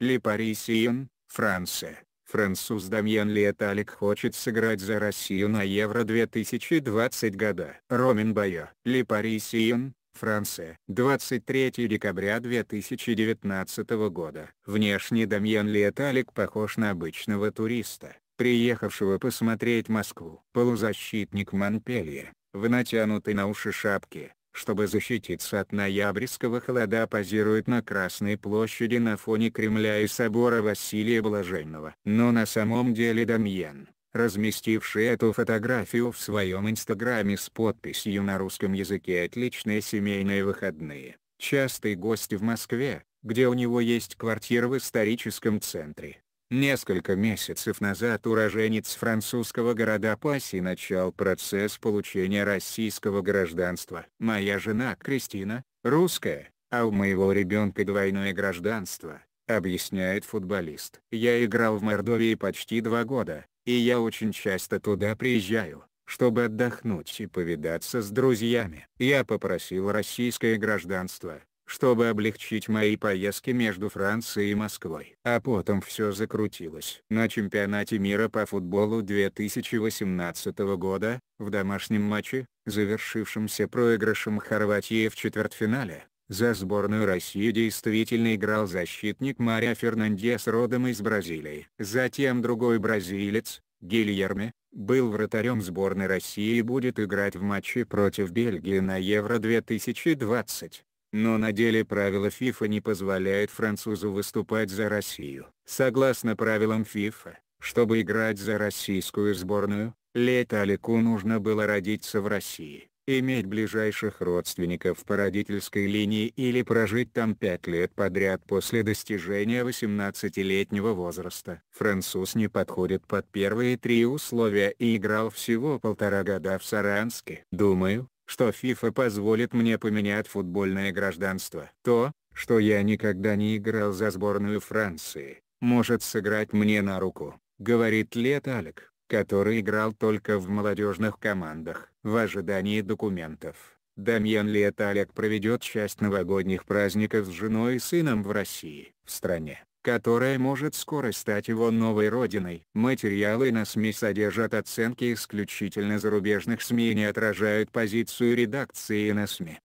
Лепарисиен, Франция. Француз Дамьен Леталик хочет сыграть за Россию на Евро 2020 года. Ромин Байо. Лепарисиен, Франция. 23 декабря 2019 года. Внешне Дамьен Леталик похож на обычного туриста, приехавшего посмотреть Москву. Полузащитник Монпелье, в натянутой на уши шапке, чтобы защититься от ноябрьского холода позирует на Красной площади на фоне Кремля и собора Василия Блаженного. Но на самом деле Дамьен, разместивший эту фотографию в своем инстаграме с подписью на русском языке «Отличные семейные выходные», частый гость в Москве, где у него есть квартира в историческом центре. Несколько месяцев назад уроженец французского города Паси начал процесс получения российского гражданства. Моя жена Кристина, русская, а у моего ребенка двойное гражданство, объясняет футболист. Я играл в Мордовии почти два года, и я очень часто туда приезжаю чтобы отдохнуть и повидаться с друзьями. Я попросил российское гражданство, чтобы облегчить мои поездки между Францией и Москвой. А потом все закрутилось. На чемпионате мира по футболу 2018 года, в домашнем матче, завершившемся проигрышем Хорватии в четвертьфинале, за сборную России действительно играл защитник Мария Фернандес родом из Бразилии. Затем другой бразилец, Гильерме, был вратарем сборной России и будет играть в матче против Бельгии на Евро 2020. Но на деле правила FIFA не позволяют французу выступать за Россию. Согласно правилам FIFA, чтобы играть за российскую сборную, Лето Алику нужно было родиться в России, иметь ближайших родственников по родительской линии или прожить там 5 лет подряд после достижения 18-летнего возраста. Француз не подходит под первые три условия и играл всего полтора года в Саранске. Думаю, что FIFA позволит мне поменять футбольное гражданство. То, что я никогда не играл за сборную Франции, может сыграть мне на руку, говорит Лет Алек, который играл только в молодежных командах. В ожидании документов, Дамьян Лет Алек проведет часть новогодних праздников с женой и сыном в России. В стране, которая может скоро стать его новой родиной. Материалы на СМИ содержат оценки исключительно зарубежных СМИ и не отражают позицию редакции на СМИ.